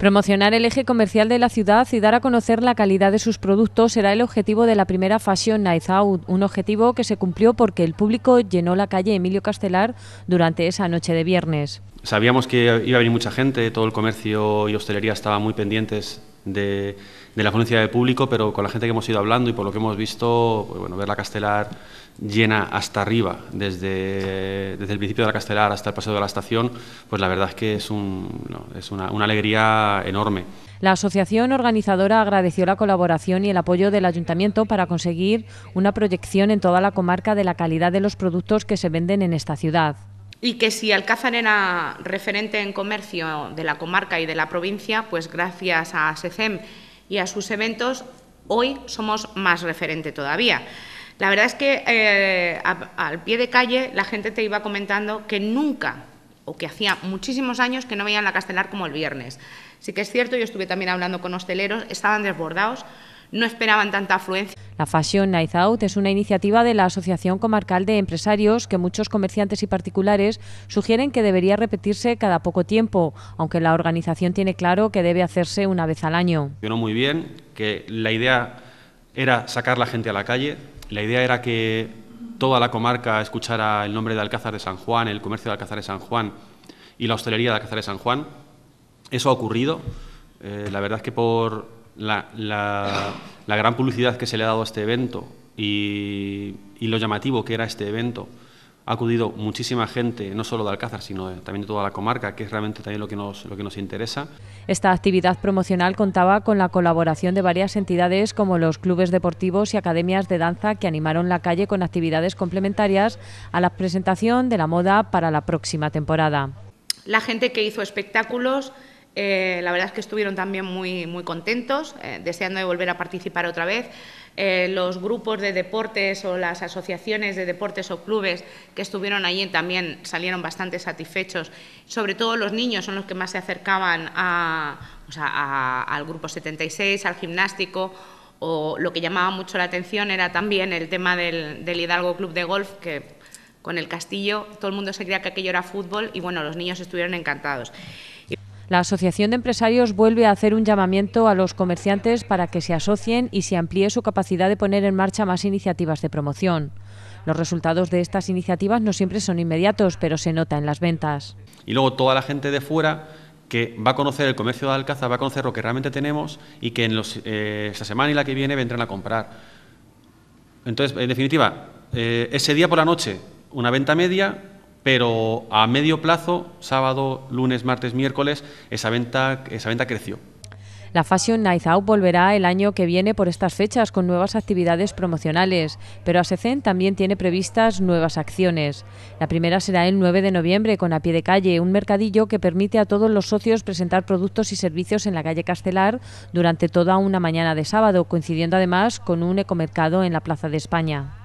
Promocionar el eje comercial de la ciudad y dar a conocer la calidad de sus productos será el objetivo de la primera Fashion Night Out, ah, un objetivo que se cumplió porque el público llenó la calle Emilio Castelar durante esa noche de viernes. Sabíamos que iba a venir mucha gente, todo el comercio y hostelería estaban muy pendientes de, la afluencia del público, pero con la gente que hemos ido hablando y por lo que hemos visto, pues ver la Castelar llena hasta arriba, desde, el principio de la Castelar hasta el paseo de la estación, pues la verdad es que es, un, es una alegría enorme. La asociación organizadora agradeció la colaboración y el apoyo del ayuntamiento para conseguir una proyección en toda la comarca de la calidad de los productos que se venden en esta ciudad y que si Alcázar era referente en comercio de la comarca y de la provincia, pues gracias a SECEM y a sus eventos, hoy somos más referente todavía. La verdad es que eh, al pie de calle la gente te iba comentando que nunca o que hacía muchísimos años que no veían la Castelar como el viernes. Sí que es cierto, yo estuve también hablando con hosteleros, estaban desbordados, no esperaban tanta afluencia. La Fashion Night Out es una iniciativa de la Asociación Comarcal de Empresarios que muchos comerciantes y particulares sugieren que debería repetirse cada poco tiempo, aunque la organización tiene claro que debe hacerse una vez al año. Funcionó muy bien, que la idea era sacar la gente a la calle, la idea era que toda la comarca escuchara el nombre de Alcázar de San Juan, el comercio de Alcázar de San Juan y la hostelería de Alcázar de San Juan. Eso ha ocurrido. Eh, la verdad es que por la, gran publicidad que se le ha dado a este evento y, lo llamativo que era este evento, ha acudido muchísima gente, no solo de Alcázar, sino también de toda la comarca, que es realmente también lo que, nos, lo que nos interesa. Esta actividad promocional contaba con la colaboración de varias entidades como los clubes deportivos y academias de danza que animaron la calle con actividades complementarias a la presentación de la moda para la próxima temporada. La gente que hizo espectáculos, eh, la verdad es que estuvieron también muy, muy contentos, eh, deseando volver a participar otra vez. Eh, los grupos de deportes o las asociaciones de deportes o clubes que estuvieron allí también salieron bastante satisfechos. Sobre todo los niños son los que más se acercaban al grupo 76, al gimnástico o lo que llamaba mucho la atención era también el tema del, Hidalgo Club de Golf, que con el castillo todo el mundo se creía que aquello era fútbol y bueno, los niños estuvieron encantados. La Asociación de Empresarios vuelve a hacer un llamamiento a los comerciantes para que se asocien y se amplíe su capacidad de poner en marcha más iniciativas de promoción. Los resultados de estas iniciativas no siempre son inmediatos, pero se nota en las ventas. Y luego toda la gente de fuera que va a conocer el comercio de Alcázar, va a conocer lo que realmente tenemos y que en los, eh, esta semana y la que viene vendrán a comprar. Entonces, en definitiva, eh, ese día por la noche, una venta media, pero a medio plazo, sábado, lunes, martes, miércoles, esa venta, creció. La Fashion Night Out volverá el año que viene por estas fechas con nuevas actividades promocionales, pero ASECEN también tiene previstas nuevas acciones. La primera será el 9 de noviembre con A Pie de Calle, un mercadillo que permite a todos los socios presentar productos y servicios en la calle Castelar durante toda una mañana de sábado, coincidiendo además con un ecomercado en la Plaza de España.